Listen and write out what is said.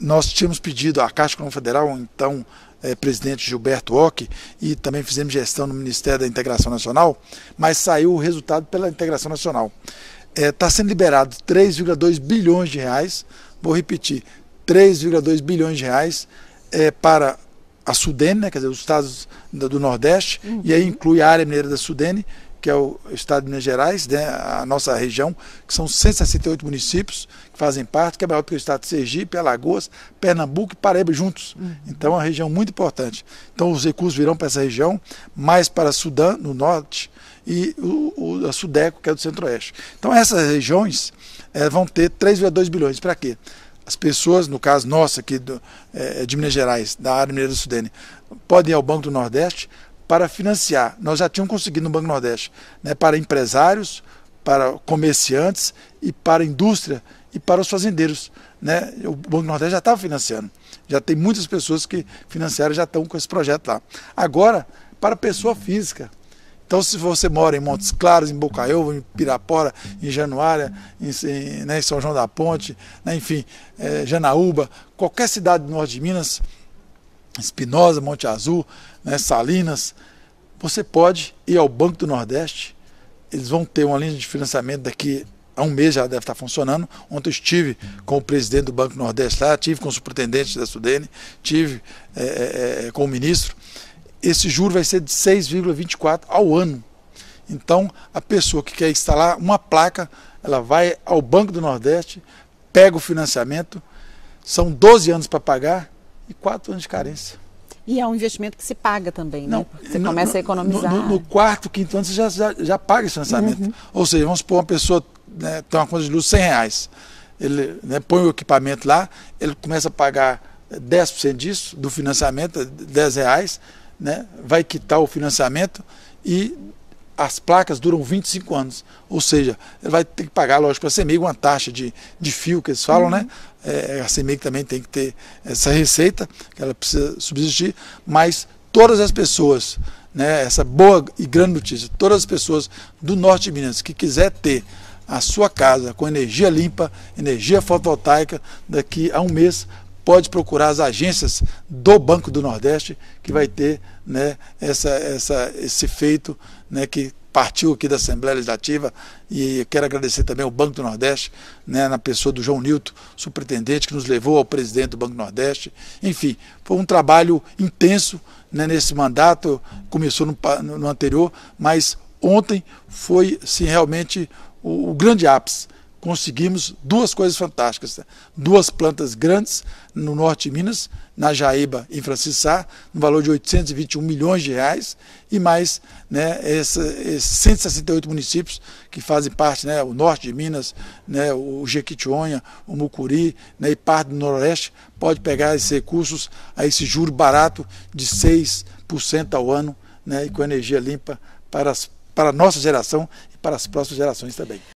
nós tínhamos pedido à Caixa Econômica Federal, então é, presidente Gilberto Ock, e também fizemos gestão no Ministério da Integração Nacional, mas saiu o resultado pela Integração Nacional. Está é, tá sendo liberado 3,2 bilhões de reais, vou repetir, 3,2 bilhões de reais é, para a Sudene, né, quer dizer, os estados do Nordeste, uhum. e aí uhum. inclui a área mineira da Sudene, que é o estado de Minas Gerais, né, a nossa região, que são 168 municípios que fazem parte, que é maior do que o estado de Sergipe, Alagoas, Pernambuco e Paraíba juntos. Uhum. Então é uma região muito importante. Então os recursos virão para essa região, mais para Sudã, no norte, e o, o a Sudeco, que é do centro-oeste. Então essas regiões é, vão ter 3,2 bilhões. Para quê? As pessoas, no caso nosso aqui do, é, de Minas Gerais, da área mineira do Sudene, podem ir ao Banco do Nordeste, para financiar. Nós já tínhamos conseguido no Banco Nordeste, né, para empresários, para comerciantes e para indústria e para os fazendeiros. Né? O Banco Nordeste já estava financiando. Já tem muitas pessoas que financiaram já estão com esse projeto lá. Agora, para pessoa física. Então, se você mora em Montes Claros, em Bocaiúva, em Pirapora, em Januária, em, em, né, em São João da Ponte, né, enfim, é, Janaúba, qualquer cidade do norte de Minas, Espinosa, Monte Azul, né, Salinas, você pode ir ao Banco do Nordeste. Eles vão ter uma linha de financiamento daqui a um mês já deve estar funcionando. Ontem eu estive com o presidente do Banco do Nordeste lá, tive com o superintendente da Sudene, tive é, é, é com o ministro. Esse juro vai ser de 6,24 ao ano. Então, a pessoa que quer instalar uma placa, ela vai ao Banco do Nordeste, pega o financiamento, são 12 anos para pagar e quatro anos de carência. E é um investimento que se paga também, né? não, né? Você começa a economizar. No, no, quarto, quinto ano, você já, já, já paga esse lançamento. Uhum. Ou seja, vamos supor, uma pessoa né, tem uma conta de luz 100 reais. Ele né, põe o equipamento lá, ele começa a pagar 10% disso, do financiamento, 10 reais, né, vai quitar o financiamento e as placas duram 25 anos. Ou seja, ele vai ter que pagar, lógico, para a CEMIG uma taxa de, de fio que eles falam, né? uhum. né? É, a CEMIG também tem que ter essa receita, que ela precisa subsistir, mas todas as pessoas, né, essa boa e grande notícia, todas as pessoas do norte de Minas que quiser ter a sua casa com energia limpa, energia fotovoltaica, daqui a um mês pode procurar as agências do Banco do Nordeste, que vai ter né, essa, essa, esse feito né, que partiu aqui da Assembleia Legislativa e quero agradecer também ao Banco do Nordeste, né, na pessoa do João Nilton, superintendente, que nos levou ao presidente do Banco do Nordeste. Enfim, foi um trabalho intenso né, nesse mandato, começou no, no, anterior, mas ontem foi sim, realmente o, o grande ápice conseguimos duas coisas fantásticas. Duas plantas grandes no norte de Minas, na Jaíba e Francisá, no valor de 821 milhões de reais, e mais né, essa, esses 168 municípios que fazem parte, né, o norte de Minas, né, o Jequitinhonha, o Mucuri né, e parte do noroeste, pode pegar esses recursos a esse juro barato de 6% ao ano né, e com energia limpa para, as, para a nossa geração e para as próximas gerações também.